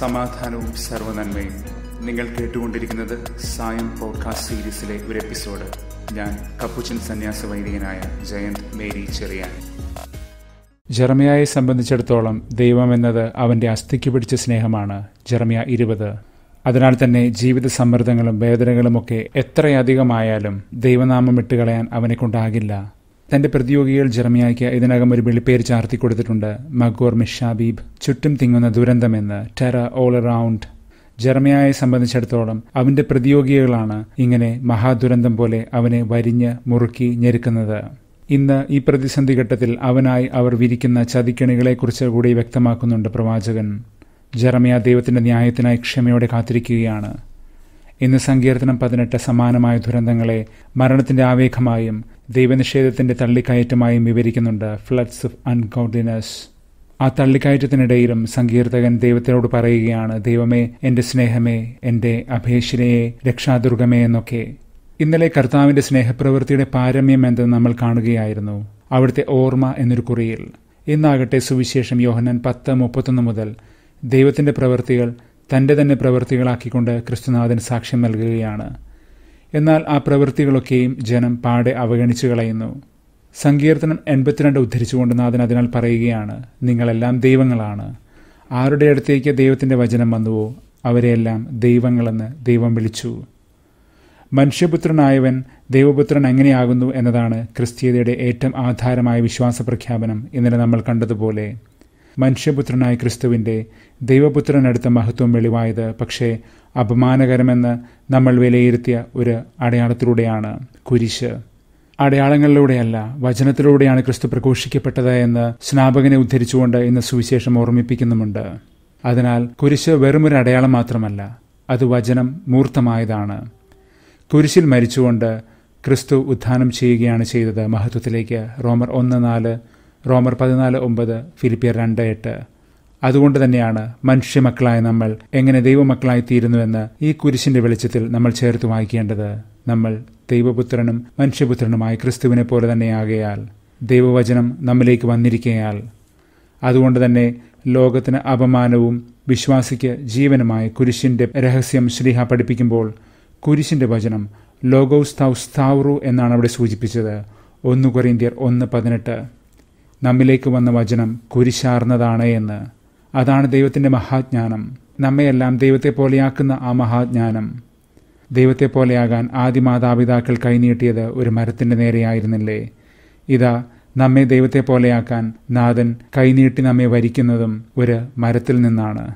സമാധാനവും സർവനന്മയും നിങ്ങൾ കേട്ടുകൊണ്ടിരിക്കുന്നത് സായം പോഡ്കാസ്റ്റ് സീരീസിലെ ഒരു എപ്പിസോഡ് ഞാൻ കപ്പുച്ചൻ സന്യാസ വൈദികനായ ജയന്ത് മേരി ചെറിയാൻ ജർമിയായെ സംബന്ധിച്ചിടത്തോളം ദൈവം എന്നത് അവന്റെ അസ്ഥിക്ക് പിടിച്ച സ്നേഹമാണ് ജെറമിയ ഇരുപത് അതിനാൽ തന്നെ ജീവിത സമ്മർദ്ദങ്ങളും വേദനകളുമൊക്കെ എത്രയധികമായാലും ദൈവനാമം വിട്ടുകളയാൻ അവനെക്കൊണ്ടാകില്ല തന്റെ പ്രതിയോഗികൾ ജർമിയായ്ക്ക് ഇതിനകം ഒരു വെളിപ്പേര് ചാർത്തി കൊടുത്തിട്ടുണ്ട് മഗോർ മിഷാബീബ് ചുറ്റും തിങ്ങുന്ന ദുരന്തമെന്ന് ടെറ ഓൾ അറൌണ്ട് ജർമ്മയായെ സംബന്ധിച്ചിടത്തോളം അവന്റെ പ്രതിയോഗികളാണ് ഇങ്ങനെ മഹാദുരന്തം പോലെ അവനെ വരിഞ്ഞ് മുറുക്കി ഞെരുക്കുന്നത് ഇന്ന് ഈ പ്രതിസന്ധി ഘട്ടത്തിൽ അവനായി അവർ വിരിക്കുന്ന ചതിക്കണികളെക്കുറിച്ച് കൂടി വ്യക്തമാക്കുന്നുണ്ട് പ്രവാചകൻ ജർമയ ദൈവത്തിന്റെ ന്യായത്തിനായി ക്ഷമയോടെ കാത്തിരിക്കുകയാണ് ഇന്ന് സങ്കീർത്തനം പതിനെട്ട് സമാനമായ ദുരന്തങ്ങളെ മരണത്തിന്റെ ആവേഗമായും ദൈവനിഷേധത്തിന്റെ തള്ളിക്കയറ്റമായും വിവരിക്കുന്നുണ്ട് ഫ്ലഡ്സ് ഓഫ് അൺഗോഡ്ലിനെസ് ആ തള്ളിക്കയറ്റത്തിനിടയിലും സങ്കീർത്തകൻ ദൈവത്തിനോട് പറയുകയാണ് ദൈവമേ എന്റെ സ്നേഹമേ എന്റെ അഭേഷിരയെ രക്ഷാദുർഗമേ എന്നൊക്കെ ഇന്നലെ കർത്താവിന്റെ സ്നേഹപ്രവൃത്തിയുടെ പാരമ്യം എന്തെന്ന് നമ്മൾ കാണുകയായിരുന്നു അവിടുത്തെ ഓർമ്മ എന്നൊരു കുറിയിൽ ഇന്നാകട്ടെ സുവിശേഷം യോഹനൻ പത്ത് മുപ്പത്തൊന്ന് മുതൽ ദൈവത്തിന്റെ പ്രവൃത്തികൾ തൻ്റെ തന്നെ പ്രവൃത്തികളാക്കിക്കൊണ്ട് ക്രിസ്തുനാഥൻ സാക്ഷ്യം നൽകുകയാണ് എന്നാൽ ആ പ്രവൃത്തികളൊക്കെയും ജനം പാടെ അവഗണിച്ചു കളയുന്നു സങ്കീർത്തനം എൺപത്തിരണ്ട് ഉദ്ധരിച്ചുകൊണ്ട് നാഥൻ അതിനാൽ പറയുകയാണ് നിങ്ങളെല്ലാം ദൈവങ്ങളാണ് ആരുടെ അടുത്തേക്ക് ദൈവത്തിൻ്റെ വചനം വന്നുവോ അവരെയെല്ലാം ദൈവങ്ങളെന്ന് ദൈവം വിളിച്ചു മനുഷ്യപുത്രനായവൻ ദൈവപുത്രൻ എങ്ങനെയാകുന്നു എന്നതാണ് ക്രിസ്തീയതയുടെ ഏറ്റവും ആധാരമായ വിശ്വാസ പ്രഖ്യാപനം ഇന്നലെ നമ്മൾ കണ്ടതുപോലെ മനുഷ്യപുത്രനായ ക്രിസ്തുവിൻ്റെ ദൈവപുത്രനടുത്ത മഹത്വം വെളിവായത് പക്ഷേ അപമാനകരമെന്ന് നമ്മൾ വിലയിരുത്തിയ ഒരു അടയാളത്തിലൂടെയാണ് കുരിശ് അടയാളങ്ങളിലൂടെയല്ല വചനത്തിലൂടെയാണ് ക്രിസ്തു പ്രഘോഷിക്കപ്പെട്ടത് എന്ന് സ്നാപകനെ ഉദ്ധരിച്ചുകൊണ്ട് ഇന്ന് സുവിശേഷം ഓർമ്മിപ്പിക്കുന്നുമുണ്ട് അതിനാൽ കുരിശ് വെറുമൊരു അടയാളം മാത്രമല്ല അത് വചനം മൂർത്തമായതാണ് കുരിശിൽ മരിച്ചുകൊണ്ട് ക്രിസ്തു ഉത്ഥാനം ചെയ്യുകയാണ് ചെയ്തത് മഹത്വത്തിലേക്ക് റോമർ ഒന്ന് നാല് റോമർ പതിനാല് ഒമ്പത് ഫിലിപ്പിയർ രണ്ട് എട്ട് അതുകൊണ്ട് തന്നെയാണ് മനുഷ്യമക്കളായ നമ്മൾ എങ്ങനെ ദൈവമക്കളായി തീരുന്നുവെന്ന് ഈ കുരിശിന്റെ വെളിച്ചത്തിൽ നമ്മൾ ചേർത്ത് വായിക്കേണ്ടത് നമ്മൾ ദൈവപുത്രനും മനുഷ്യപുത്രനുമായ ക്രിസ്തുവിനെ പോലെ തന്നെയാകയാൽ ദൈവവചനം നമ്മിലേക്ക് വന്നിരിക്കയാൽ അതുകൊണ്ട് തന്നെ ലോകത്തിന് അപമാനവും വിശ്വാസിക്ക് ജീവനുമായ കുരിശിന്റെ രഹസ്യം ശ്രീഹ പഠിപ്പിക്കുമ്പോൾ കുരിശിന്റെ വചനം ലോകോസ്താവ് സ്ഥാവറു എന്നാണ് അവിടെ സൂചിപ്പിച്ചത് ഒന്ന് കൊറിയന്തിയർ ഒന്ന് പതിനെട്ട് നമ്മിലേക്ക് വന്ന വചനം കുരിശാർന്നതാണ് എന്ന് അതാണ് ദൈവത്തിൻ്റെ മഹാജ്ഞാനം നമ്മയെല്ലാം പോലെയാക്കുന്ന ആ മഹാജ്ഞാനം ദൈവത്തെ ആദ്യ മാതാപിതാക്കൾ കൈനീട്ടിയത് ഒരു മരത്തിൻ്റെ നേരെയായിരുന്നില്ലേ ഇതാ നമ്മെ ദൈവത്തെ പോലെയാക്കാൻ നാഥൻ കൈനീട്ടി നമ്മെ വരിക്കുന്നതും ഒരു മരത്തിൽ നിന്നാണ്